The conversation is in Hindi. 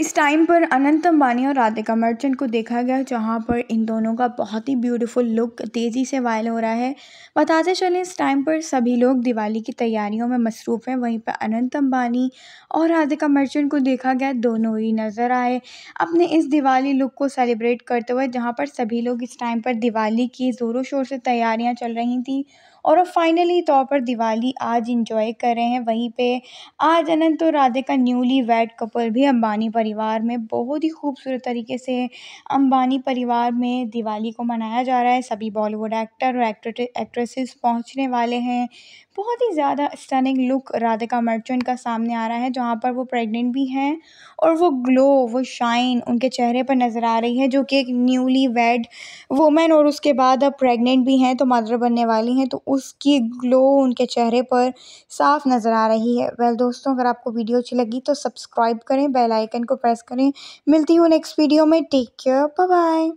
इस टाइम पर अनंत अंबानी और राधिका मर्चेंट को देखा गया जहां पर इन दोनों का बहुत ही ब्यूटीफुल लुक तेज़ी से वायरल हो रहा है बताते चलें इस टाइम पर सभी लोग दिवाली की तैयारियों में मसरूफ़ हैं वहीं पर अनंत अंबानी और राधिका मर्चेंट को देखा गया दोनों ही नज़र आए अपने इस दिवाली लुक को सेलिब्रेट करते हुए जहाँ पर सभी लोग इस टाइम पर दिवाली की ज़ोरों शोर से तैयारियाँ चल रही थी और अब फाइनली तौर पर दिवाली आज इंजॉय कर रहे हैं वहीं पर आज अनंत और राधिका न्यूली वेड कपल भी अंबानी पर परिवार में बहुत ही खूबसूरत तरीके से अंबानी परिवार में दिवाली को मनाया जा रहा है सभी बॉलीवुड एक्टर और एक्ट्रेसेस पहुंचने वाले हैं बहुत ही ज़्यादा स्टनिंग लुक राधिका मर्चेंट का सामने आ रहा है जहाँ पर वो प्रेग्नेंट भी हैं और वो ग्लो वो शाइन उनके चेहरे पर नज़र आ रही है जो कि एक न्यूली वेड वुमेन और उसके बाद अब प्रेग्नेंट भी हैं तो मदर बनने वाली हैं तो उसकी ग्लो उनके चेहरे पर साफ नज़र आ रही है वेल दोस्तों अगर आपको वीडियो अच्छी लगी तो सब्सक्राइब करें बेल आइकन को को प्रेस करें मिलती हूँ नेक्स्ट वीडियो में टेक केयर बाय बाय